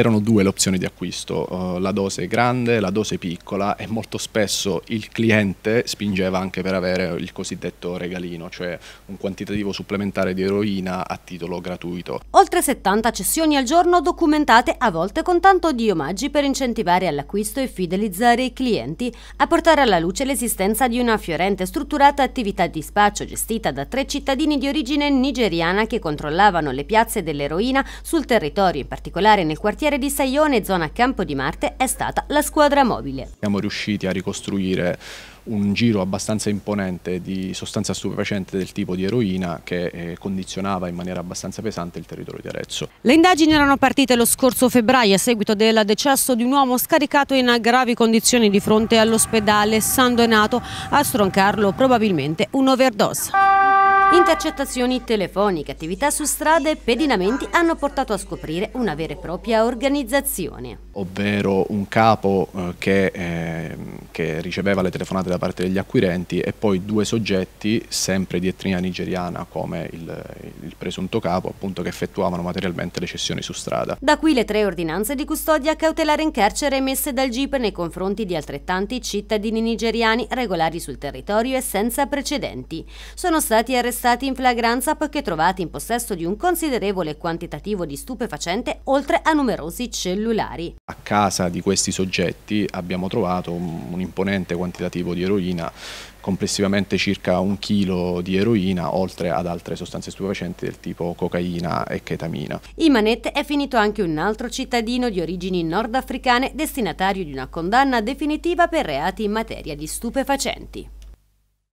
erano due le opzioni di acquisto, eh, la dose grande e la dose piccola e molto spesso il cliente spingeva anche per avere il cosiddetto regalino, cioè un quantitativo supplementare di eroina a titolo gratuito. Oltre 70 cessioni al giorno documentate a volte con tanto di omaggi per incentivare all'acquisto e fidelizzare i clienti, a portare alla luce l'esistenza di una fiorente e strutturata attività di spaccio gestita da tre cittadini di origine nigeriana che controllavano le piazze dell'eroina sul territorio, in particolare nel quartiere Corriere di Saione, zona Campo di Marte, è stata la squadra mobile. Siamo riusciti a ricostruire un giro abbastanza imponente di sostanza stupefacente del tipo di eroina che eh, condizionava in maniera abbastanza pesante il territorio di Arezzo. Le indagini erano partite lo scorso febbraio a seguito del decesso di un uomo scaricato in gravi condizioni di fronte all'ospedale San Donato a stroncarlo probabilmente un overdose. Intercettazioni telefoniche, attività su strada e pedinamenti hanno portato a scoprire una vera e propria organizzazione. Ovvero un capo eh, che, eh, che riceveva le telefonate da parte degli acquirenti e poi due soggetti, sempre di etnia nigeriana come il, il presunto capo, appunto, che effettuavano materialmente le cessioni su strada. Da qui le tre ordinanze di custodia cautelare in carcere emesse dal GIP nei confronti di altrettanti cittadini nigeriani regolari sul territorio e senza precedenti. Sono stati arrestati arrestati in flagranza perché trovati in possesso di un considerevole quantitativo di stupefacente oltre a numerosi cellulari. A casa di questi soggetti abbiamo trovato un, imponente quantitativo di eroina complessivamente circa un chilo di eroina oltre ad altre sostanze stupefacenti del tipo cocaina e ketamina. In manette è finito anche un altro cittadino di origini nordafricane destinatario di una condanna definitiva per reati in materia di stupefacenti.